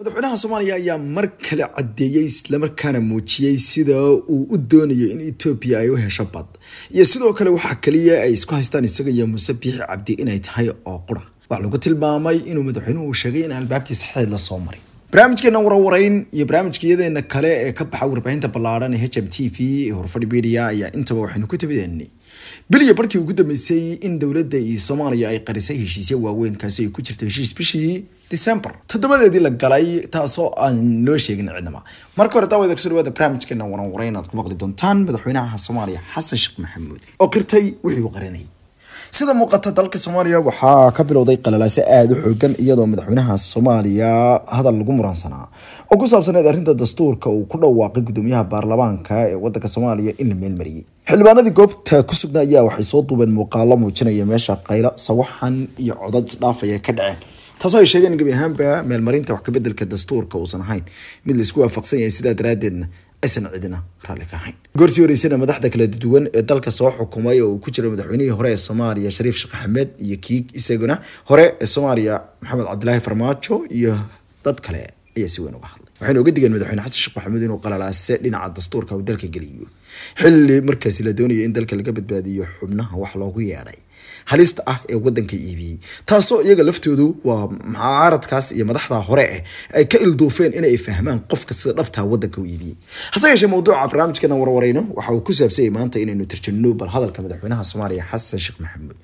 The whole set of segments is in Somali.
madaxweynaha soomaaliya ayaa mar kale caddeeyey islamarkaana muujiyey sida uu u doonayo in etoobiya ay u hesho bad iyo sidoo kale waxaa kaliya ay isku haystaan isaga iyo muuse biixi cabdi inay tahay oo qura waxaa lagu tilmaamay inuu madaxweynuhu uu sheegay in albaabkii saxdeed la soo marin barnaamijkeena warwarayn iyo barnaamijkayadeena kale ee ka baxa warbaahinta ballaadhan ee h m t v ee horfadhi media ayaa intaba waxaynu ku tabadeennay biliya barkii ugu dambeysay in dowladda iyo soomaaliya ay qarisay heshiisya waaweyn kaasi ay ku jirta heshiis bishii december toddobadeedii la galay taasoo aan loo sheegin cidnaba marka hore daawada kusoo dhawaada barnaamijkeena waran waraynaad ku maqli doontaan madaxweynaha soomaaliya xasan sheekh maxamuud oo qirtay wixii uu qaranayay sida muuqata dalka soomaaliya waxaa ka bilowday qalalaase aada u xoogan iyadoo madaxweynaha soomaaliya hadal lagu muransanaa oo ku saabsaneed arrinta dastuurka uu ku dhawaaqay gudoomiyaha baarlamaanka ee wadanka soomaaliya in la meelmariyey xildhibaanadii goobta ku sugnaa ayaa waxay soo duubeen muuqaalo muujinaya meesha kayla sawaxan iyo codad isdhaafaya ah ka dhaceen taasoo ay sheegeen gebi ahaanba meelmarinta wax kabedelka dastuurka uusan ahayn mid laisku waafaqsan yahay sidaa daraadeedna aysan cidina raalli ka ahayn goorsi horeysana madaxda kala duwan ee dalka soo xukumay oo uu ku jiro madaxweynihii hore ee soomaaliya shariif sheekh axmed iyo kiig isaguna hore ee soomaaliya maxamed cabdilaahi farmaajo iyo dad kale ayaa si weyn uga hadlay waxayna uga digeen madaxweyne xasan sheekh maxamuud inuu qalalaase dhinaca dastuurka uu dalka geliyo xilli markaas la doonayo in dalka laga badbaadiyo xubnaha wax loogu yeedhay halista ah ee wadanka iibiyey taasoo iyaga laftoodu waa mucaaradkaas iyo madaxda hore ah ay ka ilduufeen inay fahmaan qofka sida dhabtaa wadanka u e iibiyey hase yeeshee mawduuca barnaamijkana warwarayno waxa uu ku saabsanyay maanta inaynu tarjano bal hadalka madaxweynaha soomaaliya xasan sheekh maxamuud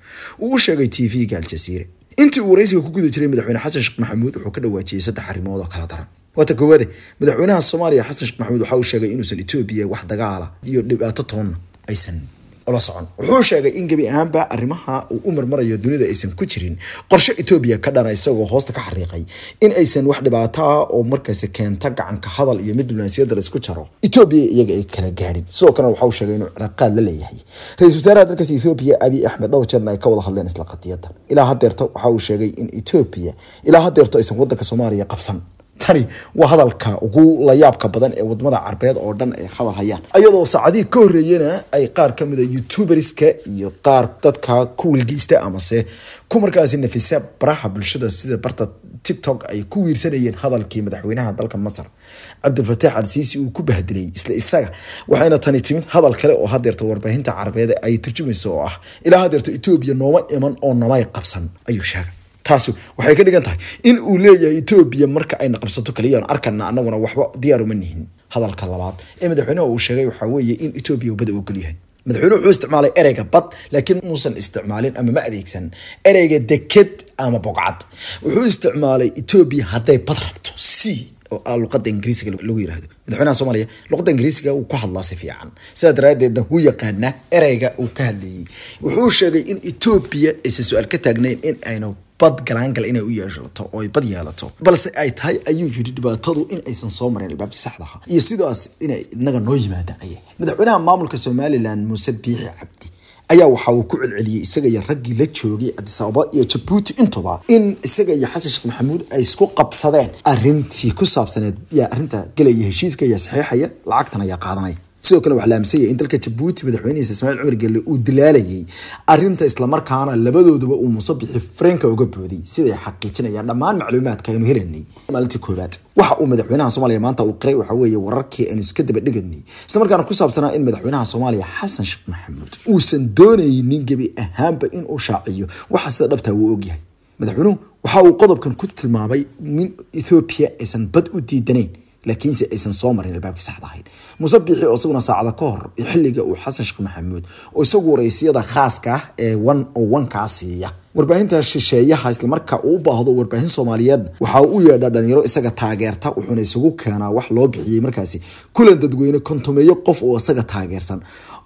uu u sheegay t v-ga aljaziira intii uu waraysiga ku guda jiray madaxweyne xasan sheekh maxamuud wuxuu ka dhawaajiyey saddex arrimood oo kala daran wata koowaade madaxweynaha soomaaliya xasan sheekh maxamuud waxa uu sheegay inuusan etoobiya wax dagaala iyo dhibaato toonna aysan ula socon wuxuu sheegay in gebi ahaanba arrimaha uu u marmarayo dunida aysan ku jirin qorshe etoobiya ka dhana isagoo hoosta ka xariiqay in aysan wax dhibaataa oo markaasi keenta gacanka hadal iyo mid diblomaasiyadda la jaro etoobiya iyaga ay kala gaadhin sidoo kalena waxa uu sheegay inuu ciraaqaad la leeyahay ra-iisul wasaaraha dalkaasi etoobiya abiy axmed dhowr jeerna ay ka wada hadleen isla qadiyadda ilaa haddeerto waxa uu sheegay in etoobiya ilaa haddeerto aysan waddanka soomaaliya qabsan tani waa hadalka ugu layaabka badan ee wadamada carbeed oo dhan ay hadal hayaan ayadoo saacadihii ka horreeyana ay qaar kamida ah youtuberska iyo qaar dadka ku wilgeysta amase ku markaasi nafisa baraha bulshada sida barta tiktok ay ku wiirsanayeen hadalkii madaxweynaha dalka masar cabdilfataax alsiisi uu ku bahdilayay isla isaga waxayna tani timid hadal kale oo hadeerta warbaahinta carabeed ay turjumayso oo ah ilaa hadeerta etoobiya nooma iman oo namay qabsan ayuu sheegay taasi waxay ka dhigan tahay in uu leeyahay etoobiya marka ayna qabsato kaliyaanu arkana anaguna waxba diyaar uma nihin hadalka labaad ee madaxweyneha uu sheegay waxaa weeye in etoobiya bada uu kalyahay madaxweynuhu wuxuu isticmaalay ereyga bad laakiin muusan isticmaalin ama ma adeegsan ereyga deked ama bogcad wuxuu isticmaalay etoobiya hadday bad rabto c oo ah luqada ingiriisiga lagu yirahdo madaxweynaha soomaaliya luqada ingiriisiga uu ku hadlaa si fiican sidaa daraadeedna wuu yaqaana ereyga uu ka hadlayey wuxuu sheegay in etoobiya aysan su-aal ka taagnayn in aynu bad galaangal inay u yeeshlato oo ay bad yeelato balse ay tahay ayuu yidhi dhibaatadu inaysan soo marin albaabkii saxdaha iyo sidaas inay inaga noo yimaadaan ayay madaxweynaha maamulka somalilan muuse biixi cabdi ayaa waxa uu ku celceliyey isaga iyo raggii la joogay cabdisabaaba iyo jabuuti intuba in isaga iyo xasan sheekh maxamuud ay isku qabsadeen arintii ku saabsaneed yaa arinta gelaya heshiiska ayaa saxiixaya lacagtan ayaa qaadanaya sidoo kale waxaa la aaminsan in dalka jabuuti madaxweynihiisa ismaaciil cumar gelle uu dilaalayay arinta islamarkaana labadooduba uu musabixi fareenka uga booday siday xaqiijinayaan dhammaan macluumaadka aynu helanay maalintii koobaad waxa uu madaxweynaha soomaaliya maanta uu qiray waxaa weeye wararkii aynu iska daba dhiganay islamarkaana ku saabsanaa in madaxweynaha soomaaliya xasan sheekh maxamuud uusan doonaynin gebi ahaanba inuu shaaciyo waxa sida dhabtaa wuu ogyahay madaxweynuhu waxa uu qodobkan ku tilmaamay min ethoobiya aysan bad u diidanayn laakiinse aysan soo marin albaabkii saxda ahayd muse bixi oo isaguna saacada ka hor xilliga uu xasan sheekh maxamuud oo isagu waraysiyada khaaska ah ee wan oo wankaa siiya warbaahinta shisheeyaha islamarka uu u baahdo warbaahin soomaaliyeed waxa uu yeedhaa dhalinyaro isaga taageerta wuxuuna isagu keenaa wax loo bixiyey markaasi kulan dadweyne kontomeeyo qof oo isaga taageersan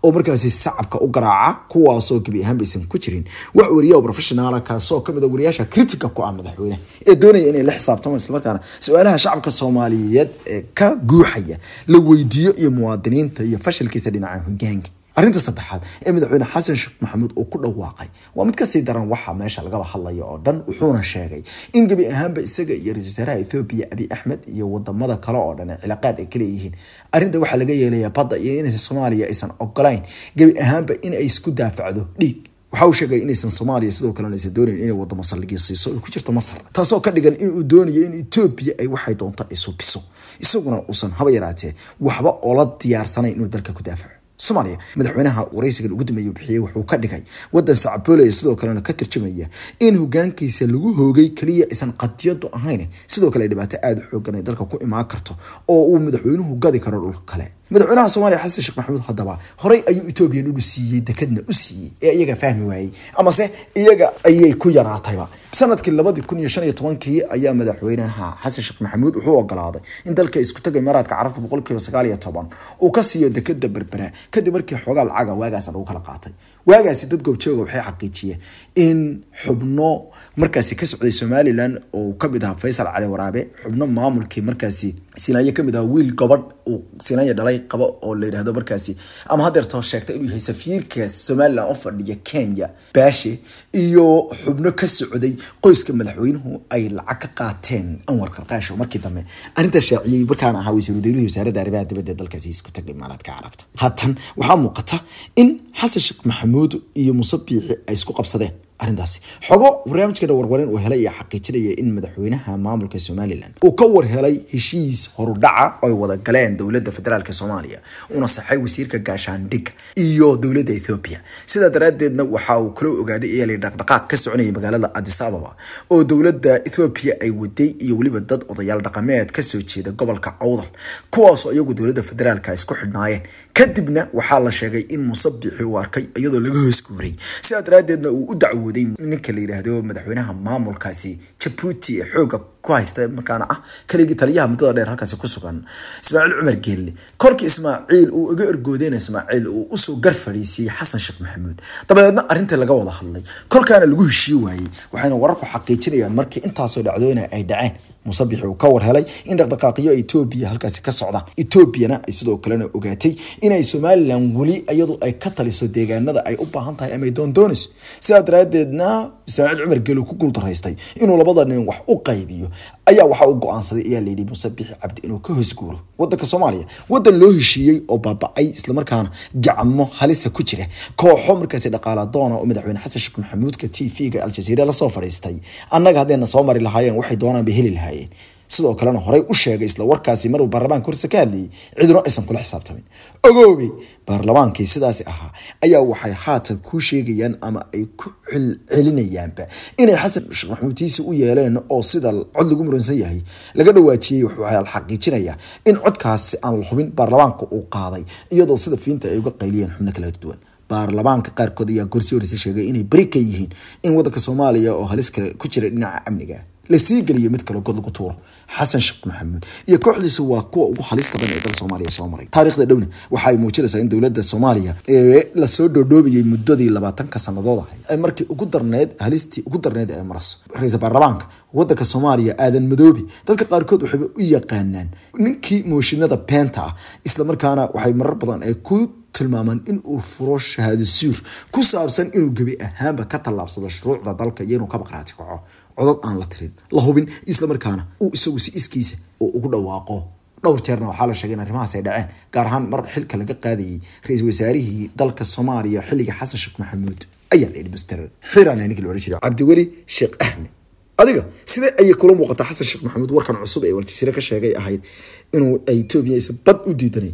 oo markaasi sacabka u garaaca kuwaasoo gebi ahaanba aysan ku jirin wax wariya professional kaasoo kamid ah wariyaasha critica ku ah madaxweyne ee doonaya inay la xisaabtamo islamarkaana su-aalaha shacabka soomaaliyeed ee ka guuxaya la weydiiyo iyo muwaadiniinta iyo fashilkiisa dhinaca hogaanka arinta saddexaad ee madaxweyne xasan sheekh maxamuud uu ku dhawaaqay waa mid kasii daran waxa meesha lagaba hadlayo oo dhan wuxuuna sheegay in gebi ahaanba isaga iyo ra-isul wasaaraha ethoobiya abi axmed iyo wadamada kale oo dhan cilaaqaad ay kala arrinta waxaa laga yeelaya badda iyo inaysan soomaaliya aysan ogolayn gebi ahaanba in isku daafacdo dhiig waxa uu sheegay inaysan soomaaliya sidoo kalena aysan doonayn inay wadamo saldhigii siiso ay ku jirto masar taasoo ka dhigan inuu doonayo in etoobiya ay waxay doonto ay suubiso isaguna uusan haba yaraatee waxba oo la inuu dalka ku daafaco soomaaliya madaxweynaha waraysigan ugu dambeeye bixiyey wuxuu ka dhigay wadan sacabooleya sidoo kalena ka tarjamaya in hogaankiisa lagu hoogay keliya aysan qadiyadu ahayn sidoo kale dhibaato aada u xoogan ay dalka ku imaan karto oo uu madaxweynuhu gadi karo dhul kale madaxweynaha soomaliya xasan sheekh maxamuud haddaba horey ayuu etoobiyan udhu siiyey dekadna u siiyey ee iyaga fahmi waayey amase iyaga ayay ku yaraatayba sanadkii labadii kun iyo shan iyo tobankii ayaa madaxweynaha xasan sheekh maxamuud wuxuu ogolaaday in dalka isku imaaraadka carabka boqol sagaal iyo toban uu ka siiyo dekada berbera kadib markii xoogaa lacaga waagaasa lagu kala qaatay waagaasi dad goobjooga waxay xaqiijiyeen in xubno markaasi ka socday somalilan oo kamid ahaa faysal cali waraabe xubno maamulkii markaasi sinanya kamid ah wiil gobadh uu sinanya dhalay qabo oo la yidhaahdo markaasi ama hadeertoo sheegta inuu yahay safiirka somaliland u fadhiya kenya baashe iyo xubno ka socday qoyska madaxweynuhu ay lacag ka qaateen anwar qarqaasho markii dambe arintaa shaaciyey markaan ahaa wasiiru dayluhi wasaaradda arrimaha dibadda dalkaasi isku tagay maalaadka carabta haatan waxaa muuqata in xasan sheekh maxamuud iyo muuse biixi ay isku qabsadeen arintaasi xogo barnaamijkeena warwarin uu helay ayaa xaqiijinaya in madaxweynaha maamulka somalilan uu ka warhelay heshiis horudhaca ah oy wada galeen dowladda federaalk soomaaliya una saxay wasiirka gaashaandhig iyo dowladda ethoobiya sidaa daraaddeedna waxa uu kaloo ogaaday eeli dhaqdhaqaaq ka soconayay magaalada adis ababa oo dowladda ethoobiya ay waday iyo weliba dad odayaal dhaqameed kasoo jeeda gobolka cawdal kuwaasoo iyagu dowladda federaalka isku xidhnaayeen kadibna waxaa la sheegay in musabixi uu arkay iyadoo laga hoos guuray sidaa daraaddeedna uu u dacwo awooday ninka la yidhaahdo madaxweynaha maamulkaasi jabuuti ee xooga ku haysta eh, markaana ah kaligii taliyaha muddada dheer halkaasi ku sugan ismaaciil cumar geelle kolkii ismaaciil uu iga ergoodeyna ismaaciil uu usoo gar fadhiisiiyey xasan sheekh maxamuud dabadeedna arrintii laga wada hadlay kolkaana lagu heshiye waayey waxayna wararku xaqiijinayaan markii intaasoo dhacdoona ay dhaceen musabixi uu ka war in dhaqdhaqaaqyo etoobiya halkaasi ka socda etoobiyana sidoo kalena ogaatay inay somalilan weli iyadu ay ka taliso deegaanada ay u baahan tahay amay doondoonayso sidaa daraaddeedna ismaaciil cumar geelle ku guuldaraystay inuu labada nin wax u qaybiyo ayaa waxaa u go-aansaday ayaa layidhi muuse bixi cabdi inuu ka hoosguuro wadanka soomaaliya wadan loo heshiiyey oo baabacay islamarkaana gacmo halisa ku jira kooxo markaasi dhaqaala doona oo madaxweyne xasan sheekh maxamuudka t v-ga aljaziira lasoo fadhiistay annaga haddayna soo mari lahaayeen waxay doonaan bay heli lahaayeen sidoo kalena horey u sheegay isla warkaasi maruu baarlamaanka horse ka hadlayay ciduna aysan kula xisaabtamin ogoobi baarlamaankii sidaasi ahaa ayaa waxay haatan kuu sheegayaan ama ay ku celcelinayaanba inay xasan sheekh maxmuudtiisi u yeeleen oo sida cod lagu muransan yahay laga dhawaajiyey waxaa la in codkaasi aan la hubin baarlamaanka uu qaaday iyadoo sida fiinta ay uga qayliyeen xubno kala duwan baarlamaanka qaarkood ayaa gorsi horeyse sheegay inay beri ka yihiin in waddanka soomaaliya oo halis kale ku jira dhinaca amniga lasii geliyo mid kale god lagu tuuro xasan sheekh maxamuud iyo kooxdiisu waa kuwa ugu halista badan ee dalka soomaaliya soo maray taarikhda dhowna waxa muujinaysaa in dowladda soomaaliya ee lasoo dhoodhoobayay muddadii labaatanka sannadood ahay ay markii ugu darneed halistii ugu darneed ay marayso ra-iisul baarlamaanka waddanka soomaaliya aadan madoobi dadka qaarkood waxayba u yaqaanaan ninkii mooshinada beenta ah islamarkaana waxay marar badan ay ku tilmaamaan inuu furo shahaado suur ku saabsan inuu gebi ahaanba ka tallaabsado shuruucda dalka iyo inuu kaba qaraati kaco codod aan la tirin la hubin islamarkaana uu isagu si iskiisa uu ugu dhawaaqo dhowr jeerna waxaa la sheegay in arrimahaas ay dhaceen gaar ahaan mar xilka laga qaadayey ra iisal wasaarihii dalka soomaaliya xilliga xasan sheekh maxamuud ayaa la yidhi mister xiraan ninkii la odhan jiray cabdiweli sheekh axmed adiga sidee ayay kula muuqataa xasan sheekh maxamuud warkan cusub ee waljasiire ka sheegay ahayd inuu ay etoobiya isa bad u diidanay